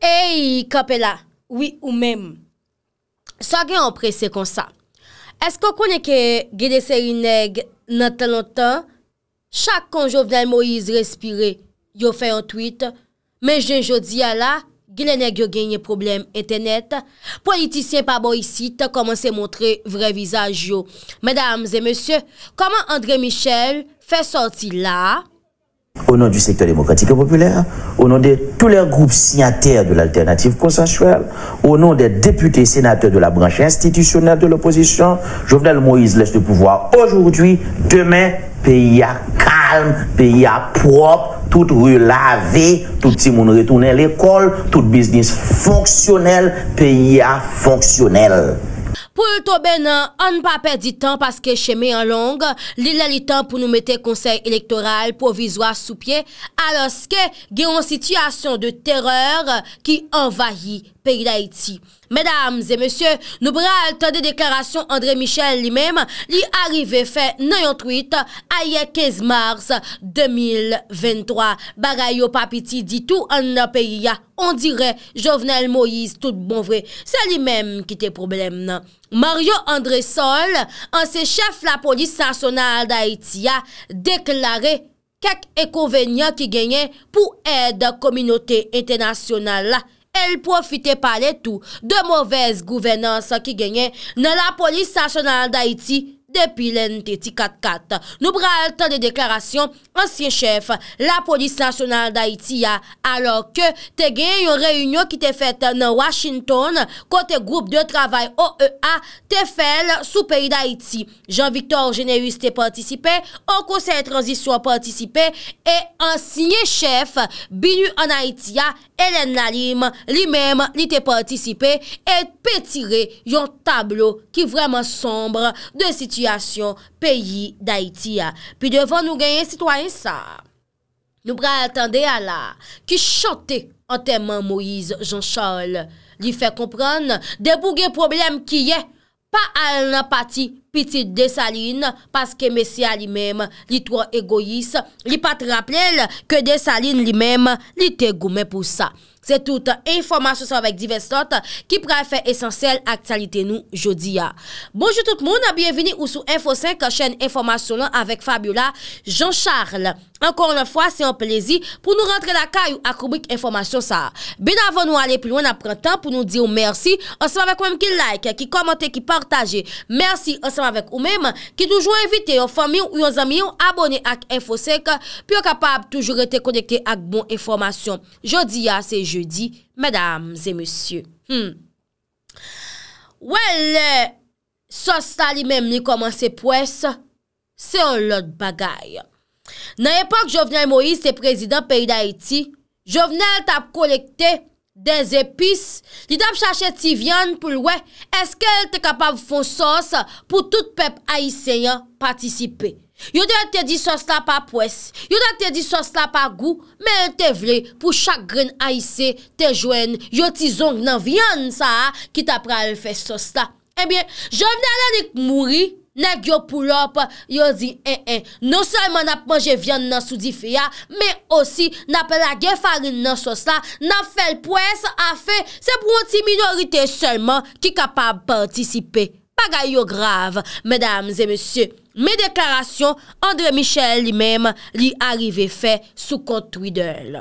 Ey, kapela, oui ou mem, sa gen apre se konsa. Esko konen ke gede seri neg nan tan lontan, chak konjouvenel Moïse respire, yo fe yon tweet, men jen jodi ya la, gile neg yo genye problem etenet, politisyen pa bo yisite koman se montre vre vizaj yo. Medams e monsye, koman André Michel fe soti la? au nom du secteur démocratique et populaire, au nom de tous les groupes signataires de l'alternative consensuelle, au nom des députés et sénateurs de la branche institutionnelle de l'opposition, Jovenel Moïse laisse le pouvoir aujourd'hui, demain, pays à calme, pays à propre, tout rue lavée, tout petit monde retourne à l'école, tout business fonctionnel, pays à fonctionnel. Poul tobe nan an pa perdi tan paske cheme an long, li la li tan pou nou mete konsey elektoral pou vizwa sou pie aloske gen yon sityasyon de terreur ki envayi. Mèdames et mèsyè, nou bral tan de deklarasyon André Michel li mèm li arive fè nan yon tweet a ye 15 mars 2023. Bagay yo papiti di tou an nan peyi ya. On dire, Jovenel Moïse tout bon vre, sa li mèm ki te problem nan. Mario André Sol, an se chef la polis sasonal da Haiti ya, deklaré kek e kouvenya ki genye pou ed kominote internasyonal la. El profite paletou de mouvez gouvenans ki genye nan la polis nasyonal da iti depi lente ti 4-4. Nou pral tan de deklarasyon ansye chef la polis nasyonal da iti ya. Alo ke te genye yon reyunyo ki te fet nan Washington kote groub de travay OEA te fel sou peyi da iti. Jean-Victor Généus te pwantisipe, an kousen transisyon pwantisipe e ansye chef binu an a iti ya. Elen Nalim li mem li te patisipe et petire yon tablo ki vreman sombre de sityasyon peyi Daitya. Pi devan nou gen yon sitwany sa. Nou pral tende ala ki chote an teman Moise Jean Charles. Li fe kompran debouge problem ki ye. Pa an apati pitit desaline, paske mesya li mem li to egois, li pat rappel ke desaline li mem li te goume pou sa. Se tout, informasyon sa vek divestot ki prefe esensyel ak salite nou jodi ya. Bonjou tout moun, biye vini ou sou Info 5, chen informasyon lan avek Fabiola Jean-Charles. Ankon an fwa, se an plezi pou nou rentre la kay ou akoubik informasyon sa. Ben avon nou ale plouan apren tan pou nou di ou mersi. Anseman vek ou mèm ki like, ki komante, ki partaje. Mersi anseman vek ou mèm ki noujou evite ou fami ou yon zami ou abone ak Info 5. Pyo kapab toujou rete koneke ak bon informasyon. Jodi ya se jou. Ouè lè, sos tali mem ni koman se pwes, se ou lòd bagay. Nan epok Jovenel Moïse se prezidant peyi da Haiti, Jovenel tap kolekte den zepis, li tap chache ti vyan pou lwè eske l te kapav fon sos pou tout pep aiseyan patisipe. Yo dè te di sos la pa pwes, yo dè te di sos la pa gou, mè yon te vle pou chak gren aise te jwen, yo ti zonk nan vyan sa ki ta pral fè sos la. Ebyen, eh jom nan anik mouri, nan gyo poulop, yo di en en, nou salman nan pmanje vyan nan soudi fè ya, mè osi nan pè la gen farin nan sos la, nan fè l pwes a fè, se pou an ti minorite salman ki kapab pwantisipe. Pagay yo grav, mèdames e monsye. Mè deklarasyon, André Michel li mèm li arive fè sou kontou idèl.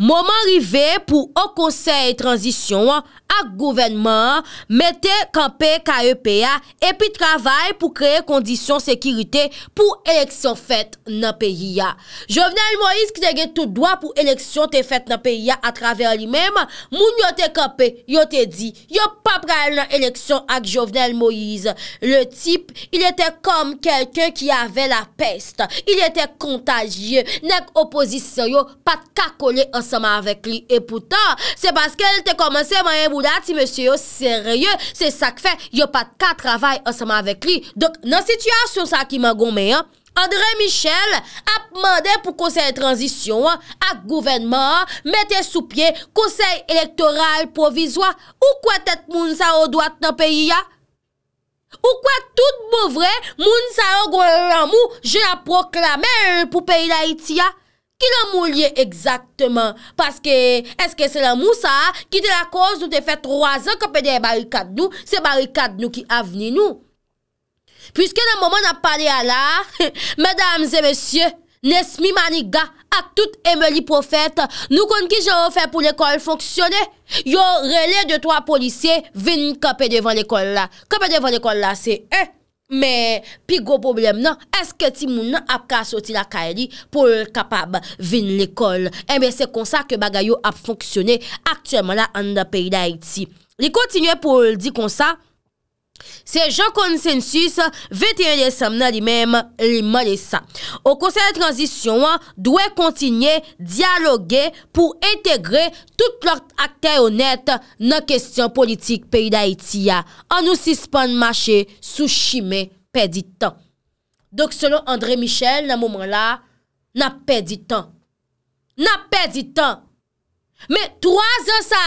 Moman rive pou o konsey Transisyon ak gouvenman Mete kampe ka EPA Epi travay pou kreye Kondisyon sekirite pou Eleksyon fet nan peyi ya Jovenel Moïse ki te ge tout doa Pou eleksyon te fet nan peyi ya A traver li mem, moun yo te kampe Yo te di, yo pa pral nan eleksyon Ak Jovenel Moïse Le tip, il ete kom Kelken ki ave la pest Il ete kontajye Nek oposisyon yo pat kakole an seman avèk li. E poutan, se baske el te komanse mwenye boudati, monsye yo serye, se sak fe, yo pat ka travay seman avèk li. Don, nan situasyon sa ki man gome, André Michel ap mande pou konsey transisyon, ak gouvenman, mette sou pie, konsey elektoral, provizwa, ou kwa tèt moun sa o doat nan peyi ya? Ou kwa tout bovre, moun sa an gome an mou, je la proklame pou peyi la iti ya? Ki la mou liye ekzaktman? Paske, eske se la mou sa, ki de la koz nou te fet 3 an kapè de barikad nou, se barikad nou ki aveni nou. Piske nan mouman ap pale ala, medamze mesye, nesmi maniga, ak tout emeli profet, nou kon ki jè ou fè pou l'ekol fonksyonè, yo rele de 3 polisye vin kapè devan l'ekol la. Kapè devan l'ekol la, se e. Mè, pi go problem nan, eske ti moun nan ap ka soti la kari pou l kapab vin l ekol? Mè, se konsa ke bagay yo ap fonksyonè aktèman la an da peyi da iti. Li kontinye pou l di konsa? Se jan konsensus 21 lesam nan li men li man lesam O konsey de transisyon dwe kontinye dialogye pou entegre tout lort aktey onet nan kestyon politik peyi da itiya an nou sispan mache sou chime pedi tan Dok selon André Michel nan mouman la nan pedi tan nan pedi tan Me 3 an sa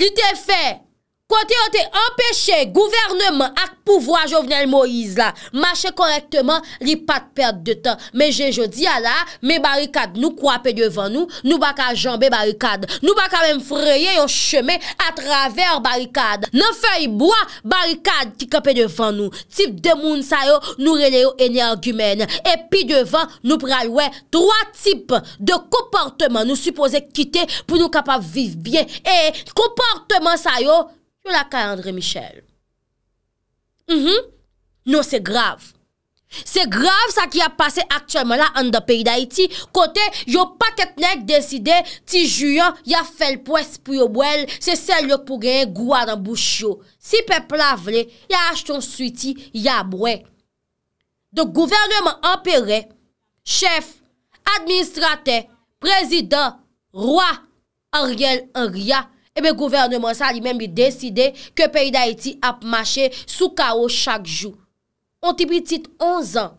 li te fey Kote yo te empeshe gouverneman ak pouvoa jovenel Moïse la. Mache korektman li pat perte de tan. Men je je di ala, men barikad nou kwape devan nou, nou baka jambè barikad. Nou baka men freye yo cheme atraver barikad. Non fey boa barikad ki kope devan nou. Tip de moun sayo nou reneyo energymen. E pi devan nou pralwe 3 tip de komportman nou suppose kite pou nou kapav vive bien. E komportman sayo... Yo la ka Andre Michel. Mhm. Non, se grave. Se grave sa ki a pase aktiyanman la an da peyi da iti. Kote yo patetnek deside ti juyan ya fel pwes pou yo mwel. Se sel lòk pou genye gwa dan bouch yo. Si pe plavle, ya ashton su iti, ya mwè. De gouvernement ampere, chef, administrate, prezident, roi, ariel, aria, Ebe eh gouvernement sa li men bi deside Ke peyi da iti ap mache sou kao chak jou On ti bi tit 11 an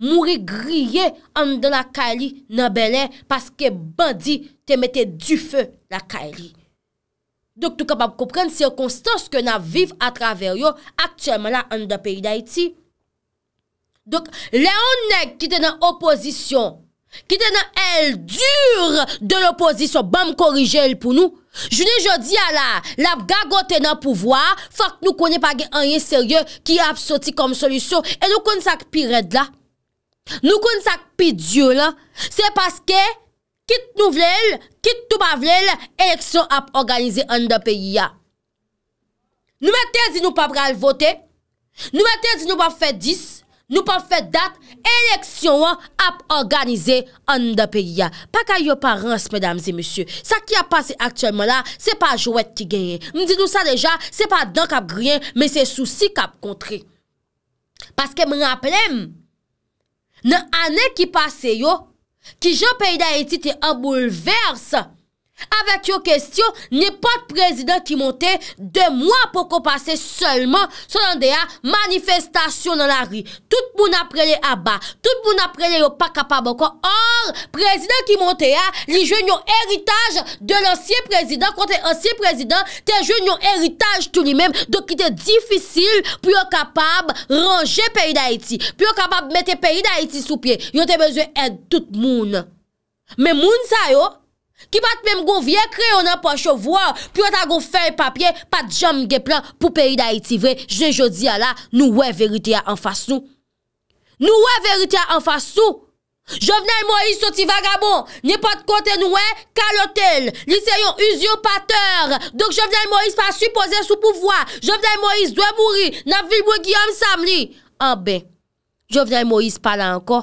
Mouri griye an de la kali nan belen Paske bandi te mette du fe la kali Dok tou kapab koupren sirkonstans Ke nan viv a traver yo Aktiyanman la an de peyi da iti Dok leon neg ki te nan oposisyon Ki te nan el dur de l'oposisyon Bam korije el pou nou Jouni jodi ala, la ap gagote nan pouvoa, fak nou koni pa gen anye seryo ki ap soti kom solusyon, e nou koni sak pi red la, nou koni sak pi diyo la, se paske kit nou vlel, kit tou pa vlel, eleksyon ap organize an de peyi ya. Nou me tezi nou pa pral vote, nou me tezi nou pa fe dis, nou pa fe dat, eleksyon wap ap organize an mda peyi ya. Pak a yo parans, mdamzi, msye. Sa ki ap pase aktuelman la, se pa jouet ki genye. Mdi nou sa deja, se pa dan kap griyen, men se souci kap kontre. Paske m raple m, nan ane ki pase yo, ki jan peyi da eti te aboulverse Avèk yo kèstyon, nè pat prezident ki montè, dè mwa pou kò passe solman, solan dè ya, manifestasyon nan la ri. Tout moun aprele aba, tout moun aprele yo pa kapab okon. Or, prezident ki montè ya, li jwen yon eritage de l'ansye prezident, kon te ansye prezident, te jwen yon eritage tout li mèm, dok itè difisil pou yo kapab ranger peyi d'Haïti, pou yo kapab mette peyi d'Haïti sou piye. Yo te bezè ed tout moun. Mè moun sa yo, Ki pat mèm goun vye kre yon nan pa chou vwa, pi wè ta goun fèy papye, pat jom gè plan pou peyi da iti vre, jen jodi a la, nou wè verite a an fas sou. Nou wè verite a an fas sou. Jovnen Moïse soti vagabo, nè pat kote nou wè, ka lotel, lise yon uzyo pater. Dok jovnen Moïse pa supose sou pou vwa. Jovnen Moïse dwe mouri, nan vil mwe Giyom Samli. An ah be, jovnen Moïse pala anko,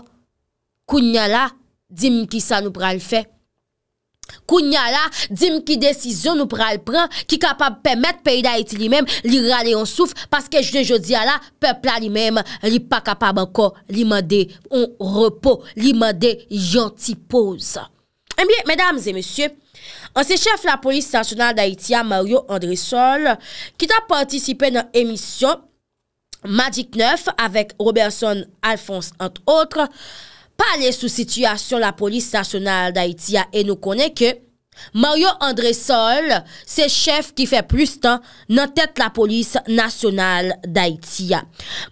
koun nye la, dim ki sa nou pral fèk. Kou nyala, dim ki desizo nou pral pran, ki kapab pemet peyi da iti li mem, li rale yon souf, paske jde jodi yala, pepla li mem, li pa kapab anko, li mande yon repo, li mande yon tipoz. Enbyen, medams et messieurs, ansechef la polis sasyonal da iti ya Mario Andresol, ki ta partisipe nan emisyon Madik 9, avek Robertson, Alphonse, ante otre, pale sou situasyon la polis nasyonal da Itiya e nou kone ke Mario Andresol se chef ki fe plus tan nan tete la polis nasyonal da Itiya.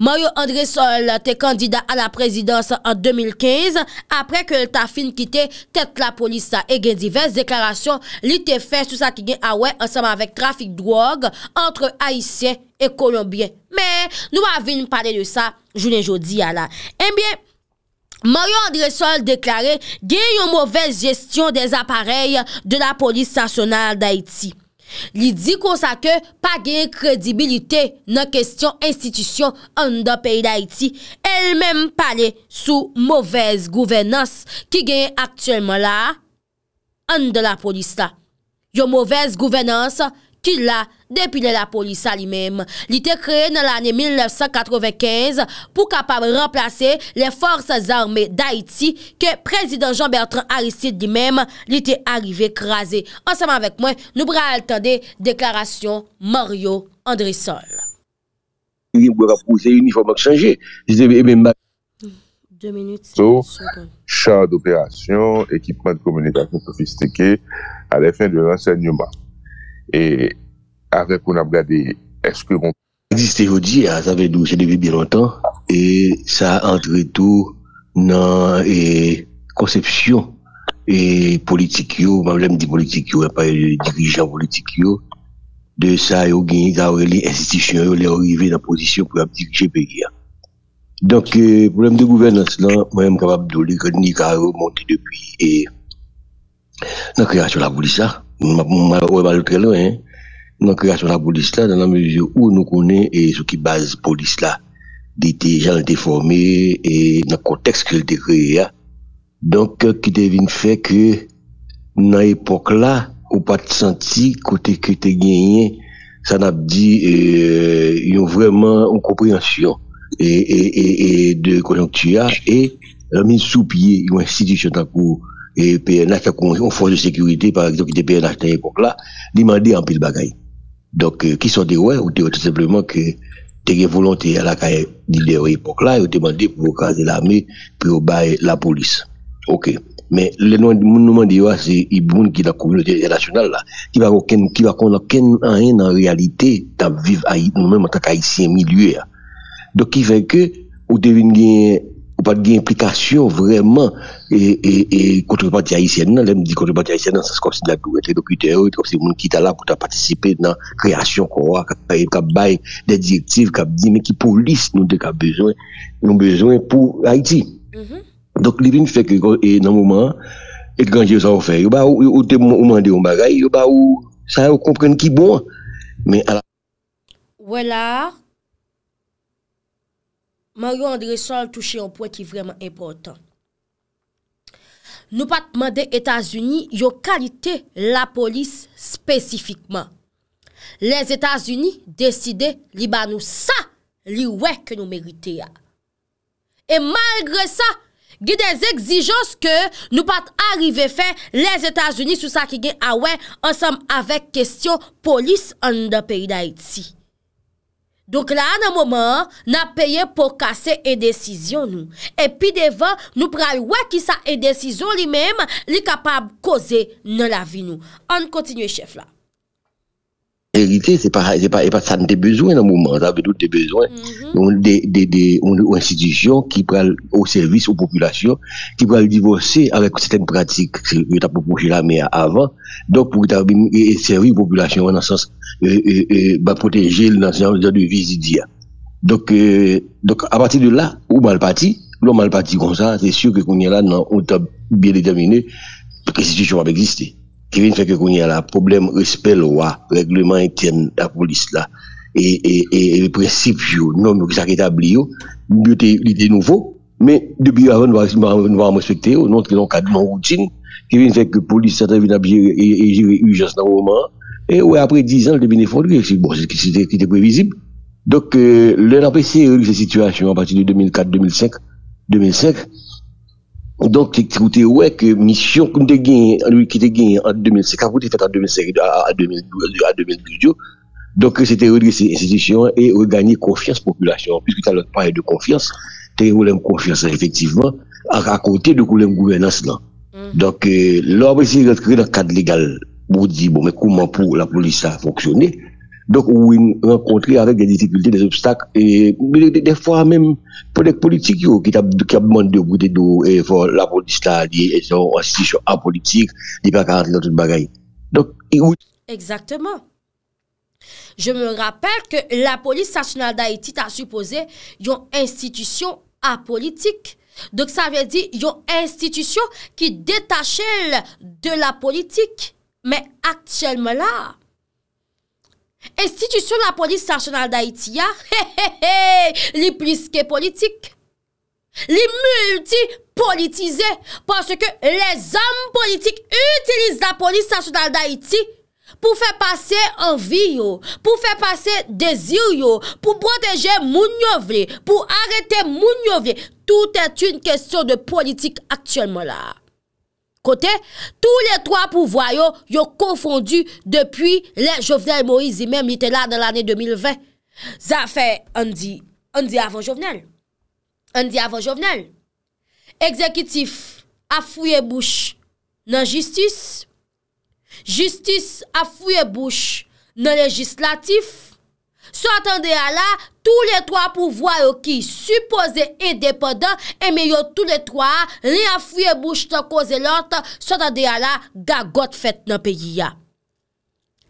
Mario Andresol te kandida a la prezidans an 2015 apre ke el ta fin kite tete la polis sa e gen divers deklarasyon li te fe sou sa ki gen awe ansama vek trafik drog antre Aisyen e Kolombien. Me nou avin pale de sa jounen jodi ya la. E eh mbyen, Mario Andresol deklare gen yon mouvez jestyon de aparey de la polis sasyonal d'Haiti. Li di konsa ke pa gen kredibilite nan kestyon institisyon an da peyi d'Haiti. El mem pale sou mouvez gouvenans ki gen aktuelman la an de la polis la. Yon mouvez gouvenans ki la gen. depilè la polisa li mèm. Li te kreye nan l'année 1995 pou kapab remplase le force armè d'Haïti ke prezident Jean-Bertrand Aristide li mèm li te arrive krasè. Ansèman vek mwen, nou bra al tande deklarasyon Mario Andrisol. a rekona blade eske monti. Existe yodi, a zave nou, se devye bi lontan, e sa entre tou nan konsepsyon e politik yo, mwen mwen di politik yo, e pa dirijan politik yo, de sa yo genye gaweli, enstition yo, lè yorive nan posisyon pou ap dikje peyi. Donk, euh, pou mwen de gouvenans lan, mwen mwen kapab do li kon nika a remonti depi. E, nan kreasyon la vouli sa, mwen mwen mwen malo kèl lwen, dans la création de la police là, dans la mesure où nous connaissons et ce qui base police là, des gens déformés et dans le contexte qu'elle hein. euh, était créé. Donc, qui devine fait que, dans l'époque là, ou pas de senti, côté que tu gagné, ça n'a dit, euh, ils vraiment une compréhension et, et, et, et de conjoncture et la mise sous pied, une institution pour et PNH, une force de sécurité, par exemple, qui était PNH à l'époque là, demander en pile bagaille. Donc, euh, qui sont des ouais, ou des tout simplement que des volonté à la carrière de époque là, ils demandé pour caser l'armée, puis au la police. OK. Mais le nom nous demandons, c'est Iboun qui est la communauté internationale là, qui va aucun, qui va aucun rien en réalité dans vivre nous-mêmes en tant qu'haïtien milieu. Hein. Donc, qui fait que, ou devine Ou pat di implikasyon vreman e, e, e kontre pati Aisyen nan, lem di kontre pati Aisyen nan, sa skop si dapdou etredokute ou, sa skop si moun ki tala kouta patisipe nan kreasyon konwa, kap bay de direktiv, kap di men ki polis nou de kap bezwen, nou bezwen pou Haiti. Mhm. Dok li ven fèk e nan mouman, etk anje sa ou fè, ou te mouman de ou mbara, ou sa ou kompren ki bon. Wala, Mario Andresol touche yon pwè ki vreman impotant. Nou pat mande Etats-Unis yo kalite la polis spesifikman. Les Etats-Unis deside li banou sa li wè ke nou merite ya. E malgre sa, gi de zekzijons ke nou pat arrive fe, les Etats-Unis sou sa ki gen ah awè ansam avèk kesyon polis an nou da peyi da etsi. Donk la nan mouman, nan peye pou kase e desizyon nou. Epi devan, nou pral wakisa e desizyon li menm li kapab koze nan la vi nou. An kontinye chef la. hérité c'est pas, c'est pas, pas ça des besoins dans le moment, ça veut dire des besoins. Mhm. des, des, institutions qui prennent au service aux populations, qui prennent divorcer avec certaines pratiques que tu as proposé là mais avant. Donc, pour servir aux populations dans le sens, euh, euh, euh bah, protéger dans le sens de visidia. Donc, euh, donc, à partir de là, ou mal parti, l'homme mal parti comme ça, c'est sûr que qu'on on là, on bien déterminé que l'institution va exister qui vient faire que qu'on y a là, problème respect loi, règlement interne de la police là, et, et, et, et le principe, non, mais ça établi, l'idée nouveau, mais depuis avant, nous avons respecté, non, c'est un cadre, non routine, qui vient faire que la police, s'est vient et, gérer urgence dans le moment, et ouais, après 10 ans, le devient effondré, c'est bon, c'était prévisible. Donc, euh, a eu cette situation à partir de 2004, 2005, 2005, Donk, te koute wey k mission koun te genye, an wik te genye an 2007, kwen te fete an 2007, a 2012, a 2012, donk se te redi se institisyon e regani konfans population, pwiske ta lor pray de konfans, te roulem konfans efektiveman, ak akote de koulem gouvenans nan. Donk, lor apres se rent kredan kade legal, moun di, bon, men kouman pou la polis sa foksyone, Donk ou yon renkontri avèk den disiklite, den soubstak, mwen de fwa mèm pou lèk politik yo, ki ap mwen de goutè do, la politik la, yon asisyon apolitik, di pa kante lèk tout bagay. Donk, yon... Eksaktèman. Je mè rappel ke la polis sasyonal d'Aitit a supposè yon institisyon apolitik. Donk sa vè di yon institisyon ki detache lè de la politik. Mè ak tchèl mè la, Estitisyon la polis sasyonal da iti ya, he he he, li pliske politik, li multi politize, parce ke les am politik utilize la polis sasyonal da iti pou fè passe envi yo, pou fè passe dezir yo, pou proteje moun yo vre, pou arete moun yo vre, tout ete un kestyon de politik aktyolman la. kote, tou le 3 pou voyo yo konfondu depi le Jovenel Moïse, imèm li te la nan l'anè 2020. Zafè, an di avon Jovenel. An di avon Jovenel. Ekzekitif a fuyè bouch nan jistis. Jistis a fuyè bouch nan legislatif. So atende a la Tous les trois pouvoirs qui, supposés et dépendants, émeillent eh tous les trois, rien fouille bouche ta cause l'autre, sa dan dé a la gagote fète nan peyi ya.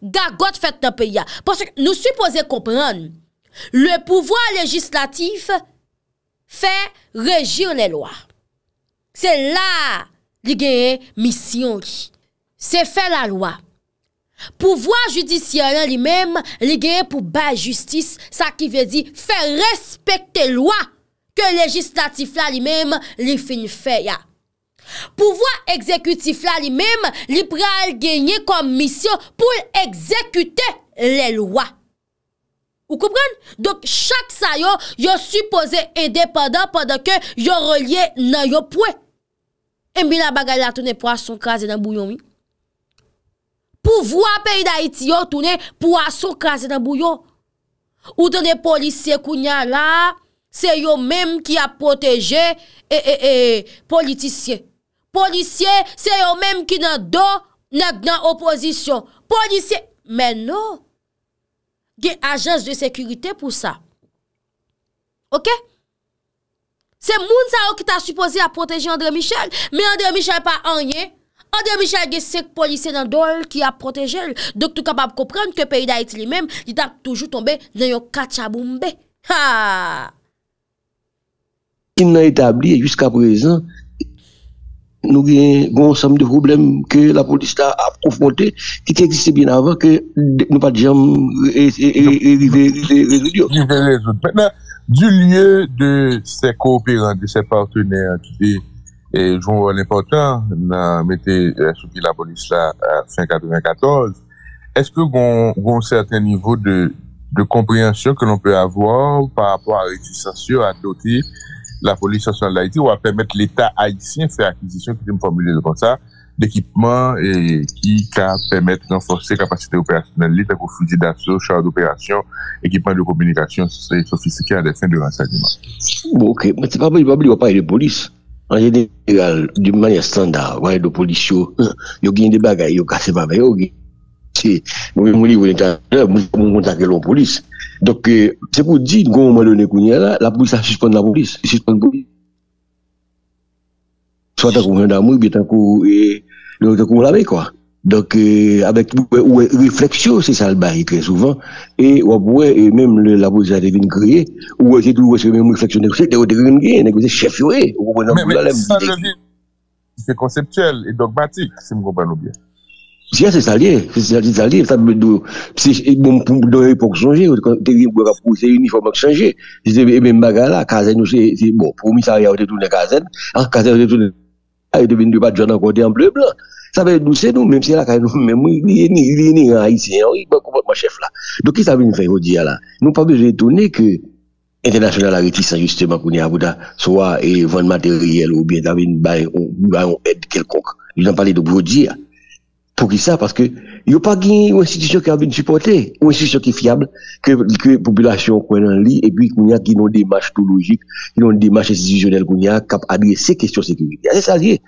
Gagote fète nan peyi ya. Parce que nous supposés comprennent, le pouvoir législatif fait régir les lois. C'est là l'égalité mission. C'est fait la loi. Pouvoi judisyonan li men, li genye pou ba justice, sa ki ve di fe respekte lwa ke legislatif la li men, li fin fe ya. Pouvoi ekzekutif la li men, li pre al genye kom misyon pou ekzekute le lwa. Ou koupren? Dok chak sa yo, yo supose indepenan pwede ke yo relye nan yo pwe. Mbi la bagay la toune pwa son kaze nan bou yon mi. Pou vwa peyi da iti yo toune pou aso kase nan bou yo. Ou tene polisye kou nyan la, se yo menm ki a proteje e, e, e, politisye. Polisye se yo menm ki nan do nan nan oposisyon. Polisye, men nou, gen ajenj de sekurite pou sa. Ok? Se moun sa yo ki ta supose a proteje André Michel, mi André Michel pa anye, Ademichal ge sek polise nan dol ki ap protejel Dok tou kapab kopren ke peyi da eti li mem Di tak toujou tombe nan yo kachaboumbe Haaa Kim nan etabli e jusqu'a prezen Nou gen gonsam de problem ke la polise la ap profonte Ki te gise bin avan ke nou pa dijam e rive le zon Mwenan, di lye de se kopiran, de se parteneran ki de et je vois l'important n'a mette eh, la police la eh, fin 94 est-ce que bon certain niveau de compréhension que l'on peut avoir par rapport à l'existence sur la police social d'Haïti ou à permettre l'état haïtien de faire acquisition d'équipement qui permet d'enforcer capacité opérationnelle l'état confusé d'assaut, char d'opération équipement de communication sophistiqué à la fin du renseignement ok, mais c'est pas bon, il va pas y aller police An genel, di manye standa, wane do polis yo, yo genye de bagay, yo kase babay yo genye. Si, mouni mouni kontak elon polis. Dok, se pou di, goun mouni mouni kounye la, la polis la suspon la polis. Suspon goun. Swa tan kou mouni mouni, tan kou, louni tan kou mouni la vey kwa. Donk, ouwe, refleksyon se sal bayi kre souvan, e wap wè, e mèm lè la pouze a devin kreye, ouwe, se tou wè se mèm refleksyon, te wote gen gen, te wote chef yoè, ouwe, nan pou la lèm. Mèm, mèm, sa devin, se konseptuel, e dogmatik, se mwoban oubyen. Si ya, se salye, se salye, se salye, sa mwen dou, se mwen pou, mwen pou, mwen pou, mwen pou, mwen pou, mwen pou, mwen pou, mwen pou, mwen pou, mwen pou, mwen pou, mwen pou, mwen pou, Ça veut c'est nous, même si nous même il est ni haïtien, il pas hein. mon chef là. Donc, qui ça veut faire là Nous pas besoin d'étonner que international a réticent justement pour Niabouda, soit et vendre matériel ou bien d'avoir une aide quelconque. Ils ont parlé de Brodia. Hein. Pou ki sa, paske yo pa gen yon institisyon ki a ven suporte, yon institisyon ki fiable, ke populasyon kwen an li, e pi kwen yon gen yon demarche touloujik, gen yon demarche institisyonel kwen yon kap adye se kesyon se kwen yon. Ya se sa liye.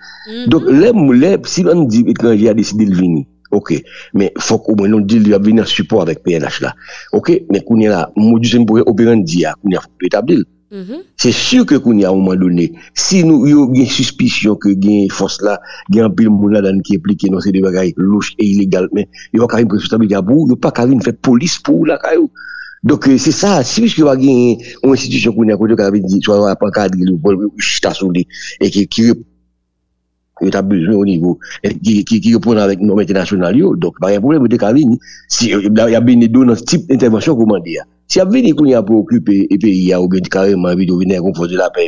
Don lè mou lè, si lan di ekranji a deside l vini, ok, men fok ou mwen nan di l vina suport avèk PNH la, ok, men kwen yon la, mou di se mpouye operan di ya, kwen yon fok pèt abdil. Se sur ke koun ya ouman do ne, si nou yo gen suspisyon ke gen fos ah bon, la euh, gen apil moun la dan ki eplike nan se dewa gaye louche e ilegalmen, yo akavin presus tabi diya bou, yo pa akavin fe polis pou la kayo. Dok se sa, si miske euh, yo a gen o institisyon koun ya kou diyo akavin diyo ki wap akad gilou, kou lupi, kou chita sou li, e ki repon avet norme internasyonal yo. Dok, baken poulem ou de karin, si yo yabine do nan tip entevasyon kou mandi ya. Si ap veni koun ya pou okup e pe ya ou gen di kareman vide ou veni a konfonsi la pe,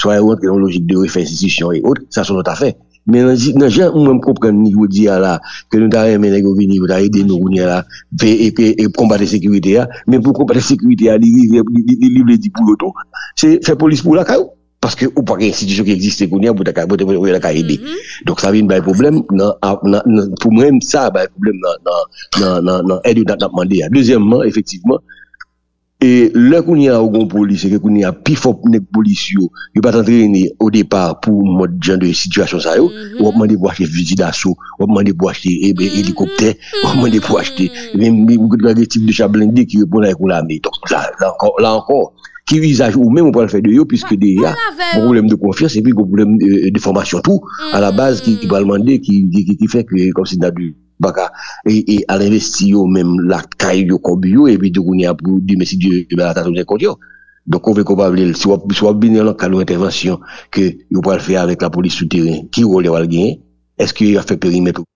sou a yon logik de refensi sisyon e ot, sa sou not a fe. Men an zik nan jen ou men koup kan ni wou di a la, ke nou ta re men a govi ni wou ta ide nou wou ni a la, ve e pw combate sekurite a, men pou combate sekurite a li vle di pou loto, se polis pou la ka ou. Paske ou pa gen siti chou ki egziste kouni an, bouta kare, bouta kare, bouta kare, bouta kare de. Dok sa vin bay problem, nan, pou mwen sa bay problem nan, nan, nan, nan, nan, edi ou nan nan mande ya. Dezyenman, efektiveman, e, lè kouni an ou kon polis, e kouni an pifop nek polis yo, yo patan trene, o depa, pou mwen jan de sitiasyon sa yo, wap mande pou achte vizi daso, wap mande pou achte helikopter, wap mande pou achte, mwen mwen mwen mwen mwen mwen mwen mwen mwen mwen mwen mwen mwen mwen mwen mwen mwen Ki vizaj ou mèm ou pou al fè de yo, pwiske de ya, pou boulèm de konfians, epi pou boulèm de formasyon tou, a la baz ki balman de, ki fè kwe, kon si nan du baka. E al investi yo mèm la kay yo kombi yo, epi tou kouni apou di mesid yo, e bè la taso zè kond yo. Donkou vekou pa vle, sou ap bine lan ka nou intervensyon, ke yo pou al fè avèk la polis souterren, ki rou le wal gen, eske yo a fè perimet pou.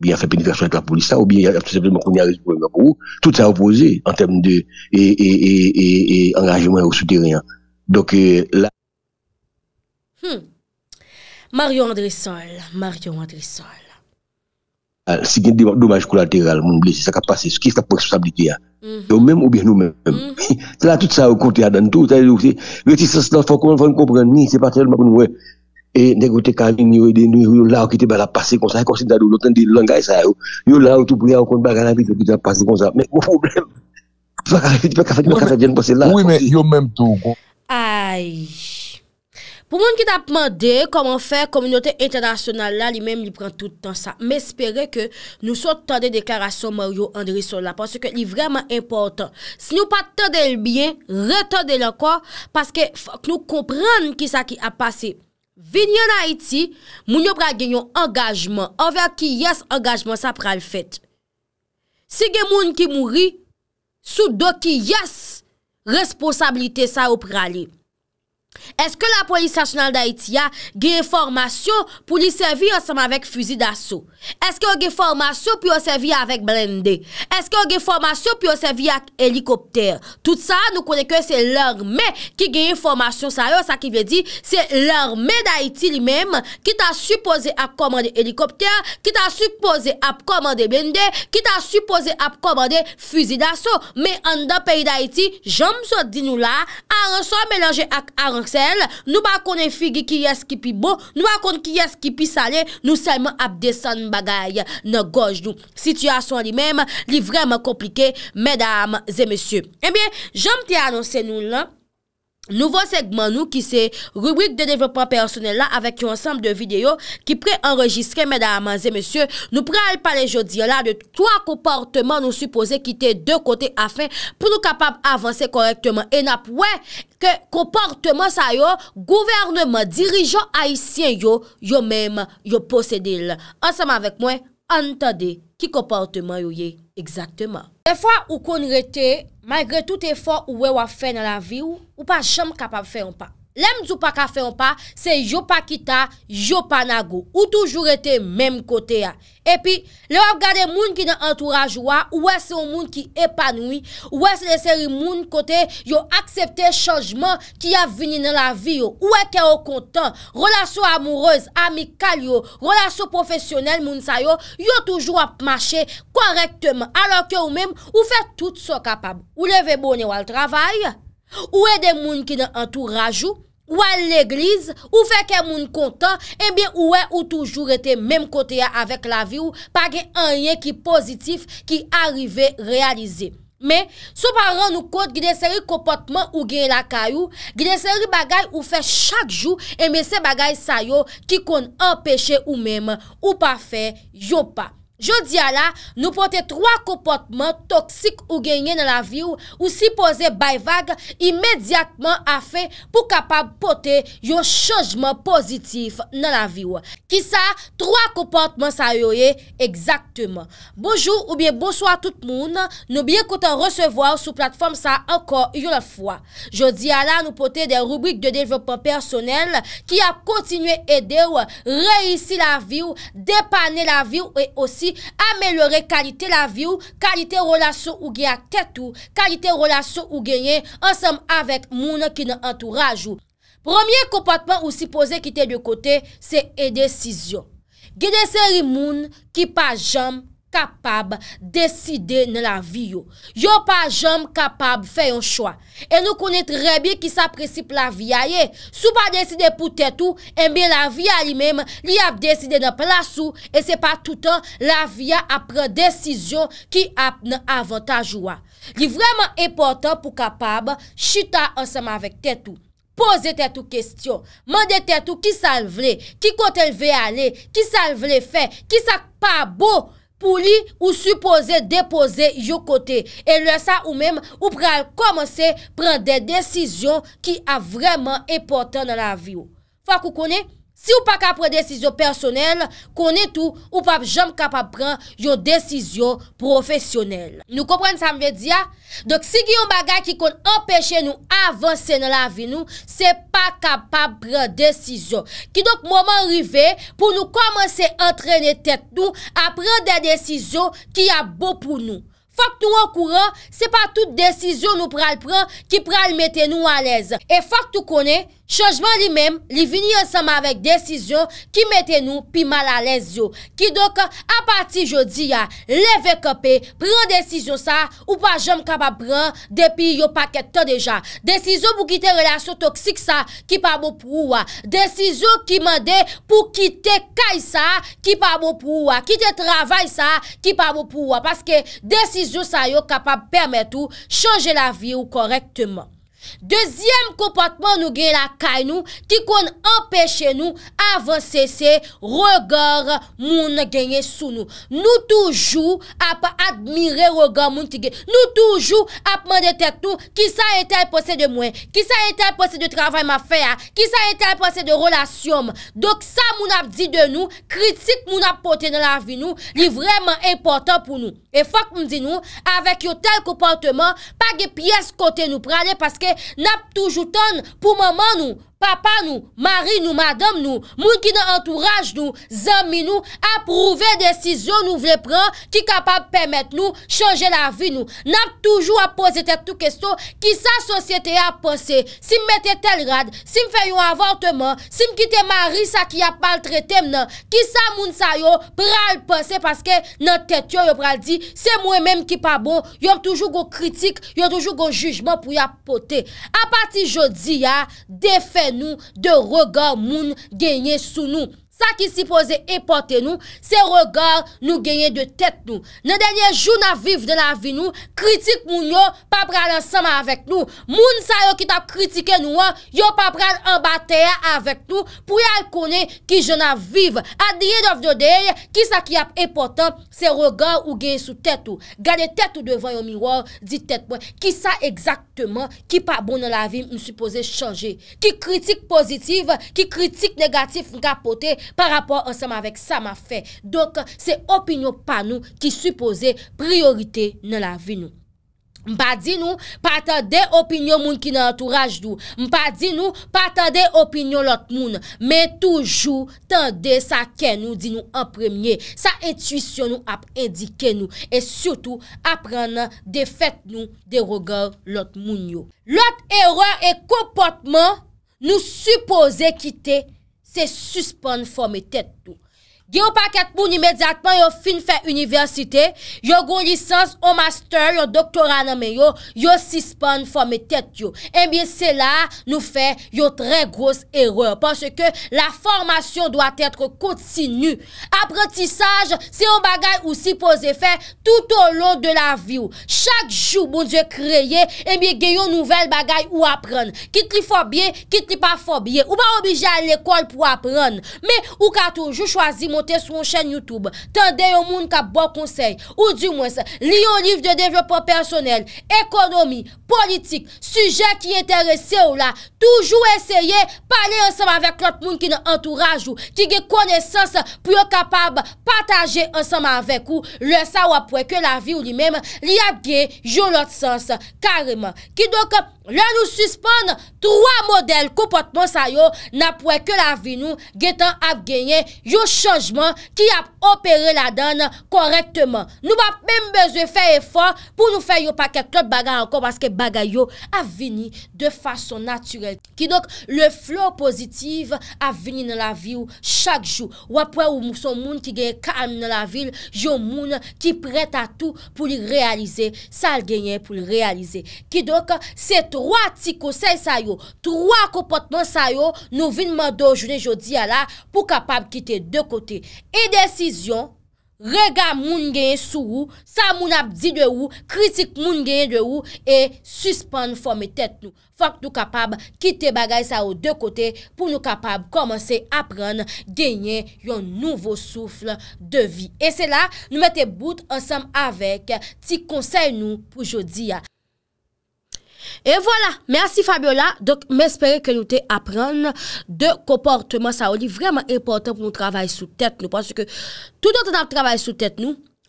bien fait pénétration avec la police, ça, ou bien tout simplement qu'on y a résolu le vous. Tout ça opposé en termes de et, et, et, engagement au souterrain. Donc euh, là. Hmm. Marion Andressol, Marion Andressol. Si il y a des dommages collatéraux, mon blessé, ça qui a passé, ce qui est la responsabilité. Nous-mêmes hein? mhm. ou bien nous-mêmes. Mhm. Là, tout ça, au compte, dans tout, c'est réticence, il faut qu'on comprenne, c'est pas tellement pour nous. E negote kalin yo e denou yo la ou ki te bala pase kon sa. E konsida do loten di lon gay sa yo. Yo la ou toubou ya ou kon baga la vide yo ki te bala pase kon sa. Mèk wè mèm pou blèm. Fèk a fèk mèk a fèk mèk a fèk jen posè la. Oui mèk yo mèm tou kon. Aï. Pou moun ki ta pman dey koman fèk kominote internasyonal la li mèm li pran toutan sa. Mè espère ke nou so tande deklarasyon mèw yo André Sola. Pansè ke li vreman important. Si nou pa tande l biye, re tande l anko. Pansè ke nou kompran ki sa Vinye na iti, moun yo pra genyon engajman, anver ki yas engajman sa pral fèt. Si gen moun ki mouri, sou do ki yas responsabilite sa yo pralè. Eske la polis sasyonal da iti ya Gye informasyon pou li servi Ansem avèk fuzi daso Eske ou gye informasyon pou yon servi avèk blendè Eske ou gye informasyon pou yon servi Ak helikopter Tout sa nou konèkè se lòr mè Ki gye informasyon sa yo sa ki ve di Se lòr mè da iti li mèm Ki ta suppose ak komande helikopter Ki ta suppose ak komande blendè Ki ta suppose ak komande fuzi daso Me an da peyi da iti Jom so di nou la Aranso melange ak aranso Nou ba konen figi ki yas kipi bo, nou ba konen ki yas kipi sale, nou semen ap desen bagay nan goj nou. Sityasyon li mem, li vremen komplike, medam zemesye. Ebyen, eh jom te anonsen nou la. Nouvo segman nou ki se rubrik de devopan personel la avek yon ansamb de video ki pre enregistre, mèdame, zè, mèsyè, nou pre al pale jodi la de 3 komportman nou suppose ki te de kote afen pou nou kapab avanse korektman. E nap wè ke komportman sa yo, gouvernement dirijon haïsyen yo, yo mèm, yo posèdil. Ansamb avek mwen. an tade ki kompartement yo ye egzakteman. De fwa ou kon rete, magre tout e fwa ou we wafen na la vi ou, ou pa chanm kapap fe yon pa. Lem djou pa ka fe yon pa, se yo pa kita, yo pa nago, ou toujou rete menm kote ya. E pi, le wap gade moun ki nan entourage wap, ou wè se yon moun ki epanoui, ou wè se leseri moun kote, yo aksepte chanjman ki ya vini nan la vi yo. Ou wè ke yo kontan, relasyon amourez, amikal yo, relasyon profesyonel moun sayo, yo toujou wap mache korektemen, alo ke ou menm, ou fe tout so kapab. Ou leve boni wal travay, yo. Ouè e de moun ki nan an tou rajou, ouè l'eglize, ou fè ke moun kontan, embyen ouè e ou toujou rete mem kote ya avek la vi ou, pa gen an ye ki pozitif ki arive realize. Men, sou pa ran nou kote gine seri kompotman ou gen la kayou, gine seri bagay ou fè chak jou, embyen se bagay sayo ki kon empèche ou mem, ou pa fè, yo pa. Jodi ala, nou pote troa komportman toksik ou genye nan la viw ou si pose bayvag imediatman a fe pou kapab pote yo chajman pozitif nan la viw. Ki sa, troa komportman sa yo ye ekzaktemen. Bojou ou bien bonso a tout moun, nou bien koutan resevoa ou sou platform sa anko yo la fwa. Jodi ala, nou pote de rubrik de devopan personel ki a kontinue edew reisi la viw, depane la viw, e osi amelore kalite la vi ou kalite relasyon ou genya tet ou kalite relasyon ou genye ansam avek moun ki nan entouraj ou Premier kompatman ou si pose ki te de kote se e desisyon Gede seri moun ki pa jam kapab deside nan la vi yo. Yo pa jom kapab fe yon chwa. E nou konen trebi ki sa presip la vi eh a ye. Sou pa deside pou tetou, enbe la vi a li mem, li ap deside nan pala sou, e se pa toutan la vi a apre desisyon ki ap nan avantaj wwa. Li vreman epotan pou kapab, chita ansama vek tetou. Pose tetou kestyon. Mande tetou ki sal vle, ki kontel ve ale, ki sal vle fe, ki sak pa bo, pou li ou supose depose yo kote. E lè sa ou mèm ou pral komanse pran de desizyon ki a vreman epotè nan la viyo. Fak ou konè? Si ou pa kapre desizo personel, kone tou ou pa jom kapap pran yon desizo profesyonel. Nou kompren sa mwen diya? Dok si gi yon bagay ki kon empeshe nou avanse nan la vi nou, se pa kapap pran desizo. Ki dok momen rive pou nou komanse antrene tek nou a pran de desizo ki ya bo pou nou. Fak nou wakouran, se pa tout desizo nou pral pran ki pral mette nou walez. E fak tou kone... Changeman li men, li vini ansama avèk desizyon ki mette nou pi mal alèz yo. Ki doke apati jodi ya, leve kopè, pran desizyon sa ou pa jom kapap pran depi yo paket to deja. Desizyon pou kite relasyon toksik sa, ki pa mou bon prouwa. Desizyon ki mende pou kite kay sa, ki pa mou bon prouwa. Kite travay sa, ki pa mou bon prouwa. Paske desizyon sa yo kapap permèt ou chanje la vi ou korektman. Dezyem kompantman nou genye la kay nou ki kon empèche nou avansese rogar moun genye sou nou Nou toujou ap admire rogar moun ti genye Nou toujou ap mè detek nou ki sa etèl posè de mwen Ki sa etèl posè de travèm afè a Ki sa etèl posè de relasyon Dok sa moun ap di de nou, kritik moun ap pote nan la vi nou Li vreman important pou nou E fok mdi nou, avek yo tel kompanteman, pa ge piyes kote nou prane, paske nap toujoutan pou maman nou. papa nou, marie nou, madame nou, moun ki nan entourage nou, zami nou, ap prouve desizo nou vle pran, ki kapab pemet nou chanje la vi nou. Nap toujou ap pose tet tou kesto, ki sa sosyete ap pose, si m mette tel rad, si m fe yon avortement, si m kite marie sa ki ap pal trete m nan, ki sa moun sa yo pral pose, paske nan tet yo yo pral di, se mwen menm ki pa bo, yo toujou go kritik, yo toujou go jujman pou ya pote. A pati jodi ya, defen Nou de regard moun genye sou nou Sa ki si pose epote nou Se regard nou genye de tete nou Nè denye joun aviv de la vi nou Kritik moun yo Pa pral ansama avek nou Moun sa yo ki tap kritike nou Yo pa pral ambate ya avek nou Pou yal kone ki joun aviv A diye dof do dey Ki sa ki ap epote Se regard ou genye sou tete ou Gane tete ou devan yo miro Ki sa exakt ki pa bon nan la vi nou suppose chanje, ki kritik pozitif, ki kritik negatif nou kapote par rapport anseman vek sa ma fe. Donk, se opinyo pa nou ki suppose priorite nan la vi nou. Mpa di nou patande opinyon moun ki nan entouraj nou, mpa di nou patande opinyon lot moun, men toujou tende sa ken nou di nou an premye, sa etwisyon nou ap endike nou, e soutou apren nan defet nou de rogar lot moun yo. Lot eror e kompotman nou suppose kite se suspon fome tet nou. Gye yo paket moun imedjatman yo fin fè universite, yo goun lisans yo master, yo doktoran anmen yo yo sispan fò mè tèt yo. E eh bie sè la nou fè yo trè gòs erreur. Pòsè kè la fòrmasyon dòat etre kontinu. Apratisaj se yo bagay ou si pou zè fè tout ou lò de la viw. Chak jou moun zè kreye e eh bie gye yo nouvel bagay ou apren. Kit li fò bie, kit li pa fò bie. Ou pa obijè al l'ekol pou apren. Me ou katou, jou chwazi moun te sou chen Youtube, tende yo moun ka bo konsey, ou di mwen se li yo liv de devyopan personel ekonomi, politik, suje ki enterese ou la, toujou eseye, pale ansam avek lot moun ki nan entourage ou, ki ge konesans pou yo kapab pataje ansam avek ou, le sa wapwe ke la vi ou li mem, li apge jo lot sens, kareman ki doke, la nou suspon troa model kompotman sa yo napwe ke la vi nou ge tan apgenye, yo chanj ki ap opere la dan korektman. Nou ap mem beze fè e fon pou nou fè yo pa kèk lòt bagay ankon, baske bagay yo ap vini de fason naturel. Ki dok, le flow pozitiv ap vini nan la vil chak jou. Wap wè ou mouson moun ki genye ka am nan la vil, jou moun ki prèt a tout pou li realize sal genye pou li realize. Ki dok, se troa ti kosey sa yo, troa kopotman sa yo nou vinman do jounen jodi pou kapab kite de kote E desisyon, rega moun genye sou ou, sa moun ap di de ou, kritik moun genye de ou e suspande fome tet nou. Fak nou kapab kite bagay sa ou de kote pou nou kapab komanse apren genye yon nouvo soufle de vi. E se la nou mette bout ansam avek ti konsey nou pou jodi ya. Et voilà, merci Fabiola M'espérez que nous t'apprennes De comportement saoli Vraiment important pour le travail sous tête Parce que tout le temps dans le travail sous tête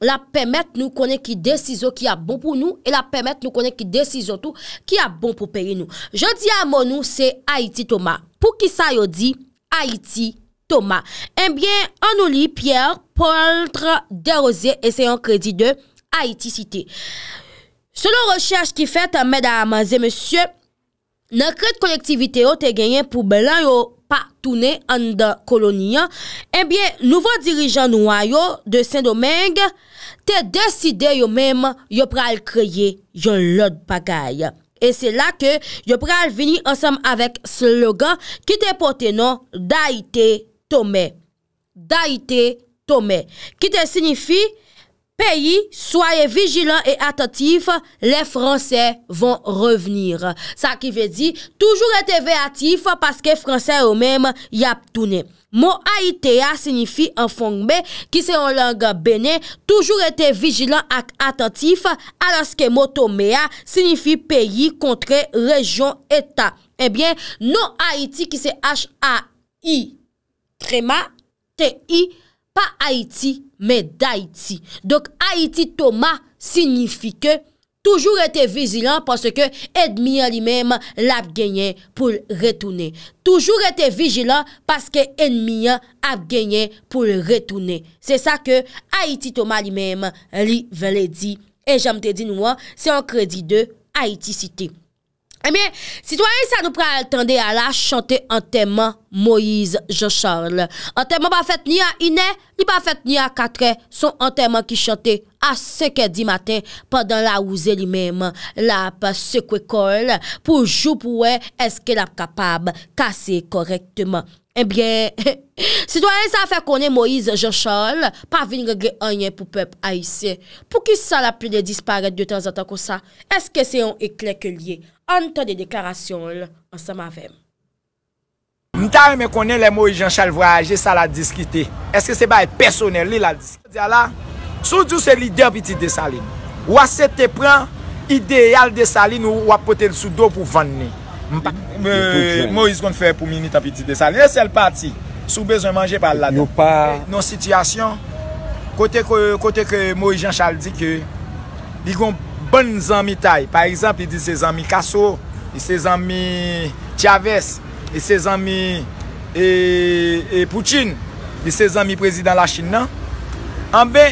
La permettre nous connait qu'il y a des ciseaux Qui a bon pour nous Et la permettre nous connait qu'il y a des ciseaux Qui a bon pour payer nous Je dis à mon ou c'est Haïti Thomas Pour qui ça yo dit Haïti Thomas Et eh bien en ou li Pierre Poultre de Rosé Et c'est un crédit de Haïti cité Selon rechèche ki fè tan mèdaman zè mèsyè, nan kred kolektivite yo te genyen pou belan yo pa toune an da kolonya, enbyen eh nouvo dirijan nouwa yo de Saint-Domingue te deside yo mèm yo pral kreye yon lod bagay. E se la ke yo pral vini ansam avèk slogan ki te pote nan Daite Tome. Daite Tome. Ki te signifi... Peyi, soye vijilan e atentif, le fransè van revenir. Sa ki ve di, toujou ete ve atif, paske fransè ou mèm yap toune. Mo A.I.T.A. sinifi an fongbe, ki se an langa bene, toujou ete vijilan ak atentif, alaske mo Tomea sinifi peyi kontre rejon etan. Ebyen, eh non A.I.T.I. ki se H.A.I. Trema, T.I., Pa Haïti, mè d'Haïti. Dok Haïti Thomas signifi ke toujou rete vizilan paske Edmian li mèm l ap genyen pou retounen. Toujou rete vizilan paske Edmian ap genyen pou retounen. Se sa ke Haïti Thomas li mèm li velè di. E jame te di nou an, se an kredi de Haïti City. E eh miye, sitwany sa nou pral tende ala chante an teman Moise Jocharl. An teman pa fet ni a inè, ni pa fet ni a katre, son an teman ki chante a seke di maten padan la ouze li mèm la seke kol pou jou pouè eske la kapab kase korekteman. Ebyen, si do anè sa a fè konè Moïse Jean Charles pa vin gè gè anè pou pep a yise, pou ki sa la plè de dispare de tan zantan ko sa, eske se yon ek lè kè liye an tan de deklarasyon lè an sa ma vèm? Mta anè me konè le Moïse Jean Charles voyage sa la diskite, eske se ba e personel li la diskite? Soudou se li deviti de salin, wase te pran ideal de salin ou wapote l'sou do pou vannè. Mo is kon fè pou mini tapiti de sal. E sel pati, sou bezon manje pal la do. Non sityasyon, kote k mo i jan chal di ke, di kon bon zanmi tay. Par exemple, di se zanmi Kaso, di se zanmi Chavez, di se zanmi e, e Poutine, di se zanmi prezident la Chinan. Anbe,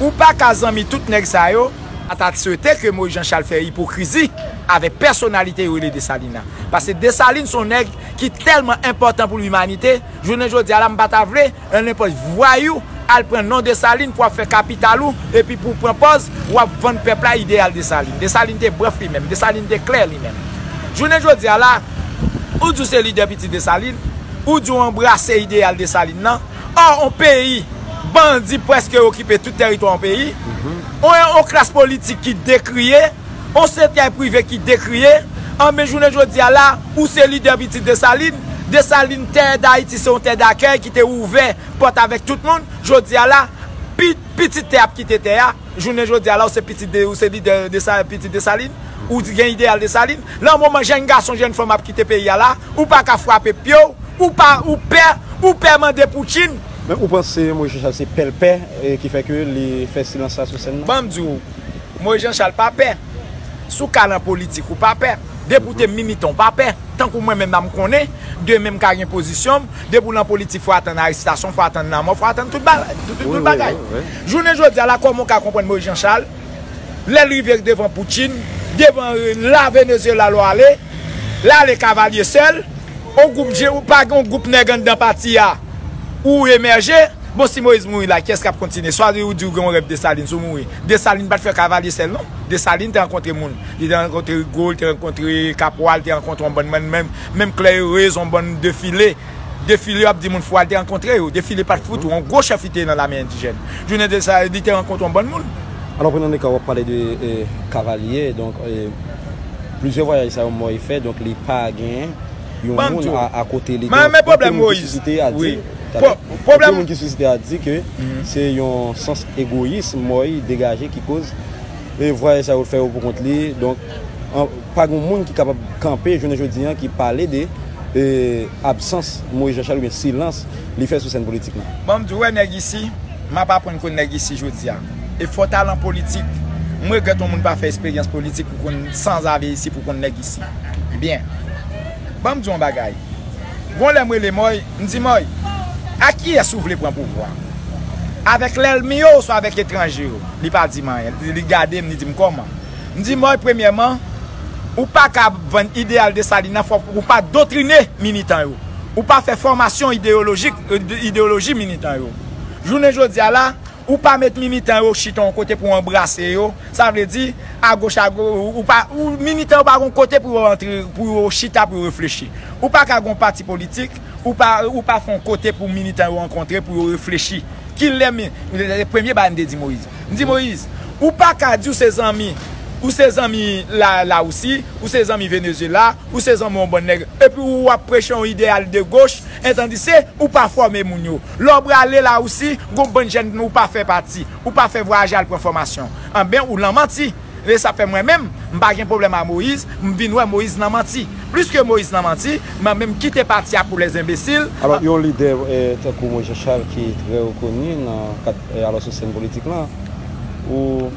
ou pa kazanmi tout neg sayo, Atat se te ke mou yon chal fè hipokrizi Ave personalite yon li desalina Pase desaline son neg Ki telman important pou l'humanite Jounen jodi ala mbata vle An lepo vwayou al pren nan desaline Pwa fè kapitalou E pi pou prepoz wap ven pepla ideal desaline Desaline te bref li men Desaline te kler li men Jounen jodi ala ou di se li depiti desaline Ou di wan brase ideal desaline nan Or an peyi Bandi preske okipe tout teriton an peyi. Mhm. On yon klas politik ki dekriye. On se te prive ki dekriye. An men jounen joun di ala, ou se lider biti de salin. De salin ten da iti se ou ten da kwen ki te ouve pot avek tout moun. Jounen joun di ala, piti te ap ki te te ya. Jounen joun di ala, ou se lider biti de salin. Ou gen ideal de salin. Lan mouman jen gason jen foma ap ki te peyi ala. Ou pa ka fwape pyo. Ou pa ou per. Ou per mande pou chine. Ou pan se Moe Jean Charles se pelper e ki feke li fè silansan sou sen? Ban mdjou, Moe Jean Charles pa per. Sou kalan politik ou pa per. Depoutè mimiton pa per. Tan kou mwen men mèm konè, dè men mèm karyen pozisyon, deboulan politik fwa atan na risitasyon, fwa atan nan mò, fwa atan tout bagay. Jounè jòdè, la kon moun ka kompèd Moe Jean Charles, lè l'uiver devan Poutine, devan euh, la Venezuela lò ale, lè ale kavalyè sel, ou goup nè gen dè patiya. Ou emerje, bon si Moise Moui la kyes kap kontine, sa de ou di ou gen ou rep de Saline, sou Moui. De Saline bat fè kavalye sel non? De Saline te an kontre moun. Te an kontre Goul, te an kontre Kapoal, te an kontre an bon men. Men mèm klayo rezon bon defile, defile ap di moun fwa, te an kontre yo. Oh. Defile pat fout ou oh. an goche fite nan la mèndi jen. Jounen de Saline te an kontre an bon moun. An nou prenen de kwa euh, wap pale de kavalye, donc euh, plusieurs voyages sa yon moui fè, donc les pas bon, à gain, yon moun a kote l'ité, a kote moui fite, a di. Pou moun ki susite a di ke Se yon sens egoism Moui degaje ki kouz E vwa sa ou fe ou pou kont li Donk, pa goun moun ki kapab Kampe jounen joudiyan ki pale de Absens moui jachal Ou yon silans li fe sou sen politik Bam di wè neg isi Ma pa proun kon neg isi joudiyan ah. E fwa talan politik Moui geton moun pa fe esperyans politik Sanz ave isi pou kon neg isi Bien, bam bon, di yon bagay Voun le moui le moui Ndi moui A ki ya sou vle pou an pouvwa? Awek lel miyo ou so avek etranjero? Li pa di man, li gade mni di mkoma. Mni di mwen premye man, ou pa ka ven ideal de salina ou pa dotrine mini tanro. Ou pa fe formasyon ideoloji euh, mini tanro. Jounen jodi ala, Ou pa mette miniten yo chiton kote pou an brase yo. Sa vle di, a goch a goch. Ou miniten yo pa kon kote pou an chita pou an reflechi. Ou pa ka kon parti politik. Ou pa fon kote pou miniten yo an kontre pou an reflechi. Ki lè men. Mwen de de premier bandè di Moïse. Di Moïse. Ou pa ka di ou se zan mi. Ou se zanmi la ou si, ou se zanmi venezuela, ou se zanmi yon bon negre. Epi ou apreche yon ideal de goch, entendi se, ou pa fwame moun yo. Lopre ale la ou si, goun bon jenme ou pa fe pati, ou pa fe waje al kon fwamasyon. An ben ou nan manti. E sa fe mwen men, m bagen problem a Moise, m vinwe Moise nan manti. Plus ke Moise nan manti, m an men m kite pati apou les embesil. Alon yon lide ou e takou Moise Charles ki tre ou koni nan kat e alos ou sen politik lan, ou...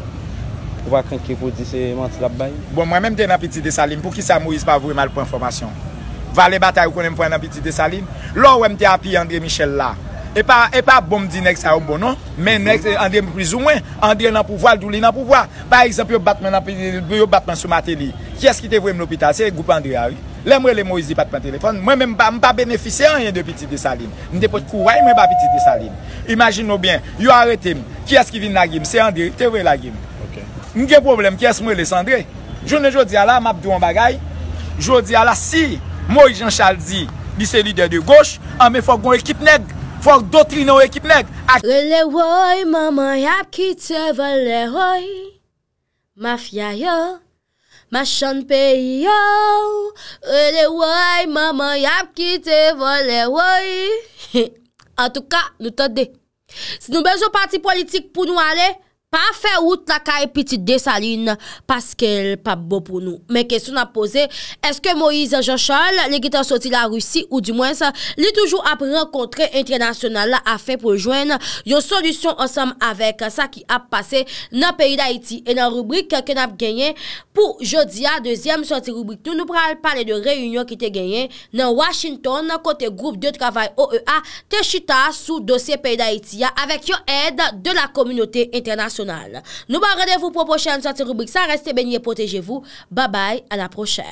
Ouwa kwenk ki kou di se manti la bayi? Bon mwen menm ten apiti de salim pou ki sa mou is pa vweman l pou informasyon. Va le bat a yon konen mwen apiti de salim. Lò mwen te api André Michel la. E pa bom di nek sa yon bonon. Men nek André mwen priz ou mwen. André nan pou vwa, l doulé nan pou vwa. Par eksempyo batman sou mateli. Ki eski te vweman l opita? Se goupa André a yon. Lem mwen le mou is di patman telefon. Mwen menm pa mba beneficen yon de apiti de salim. Mwen te pot kou woy mwen pa apiti de salim. Imagin nou bien. Nou gen problem ki es mwen le sandre. Jounen jodi ala, map dou an bagay. Jodi ala si, mwen jen chal di, di se lider de goch, ame fok gwen ekip neg, fok dotri nou ekip neg. E le woy, maman yap ki te vole woy. Mafya yo, machan pe yo. E le woy, maman yap ki te vole woy. En tout ka, nou to de. Si nou bezo parti politik pou nou ale, Pa fe wout la kay e piti de saline Paske el pa bo pou nou Men kesyon ap pose Eske Moise Jean Charles Le gitan soti la russi ou di mwen sa Li toujou ap renkontre internasyonal La a fe pou jwen Yo solisyon ansam avek Sa ki ap pase nan peyi da iti E nan rubrik ken ap genyen Pou jodi a, dezyem soti rubrik Nou nou pral pale de reyunyon ki te genyen Nan Washington, kote group de travay OEA Te chita sou dosye peyi da iti Avek yo ed de la komunote internasyonal Nous vous rendez-vous pour prochaine sortie rubrique. Ça restez et protégez-vous. Bye bye, à la prochaine.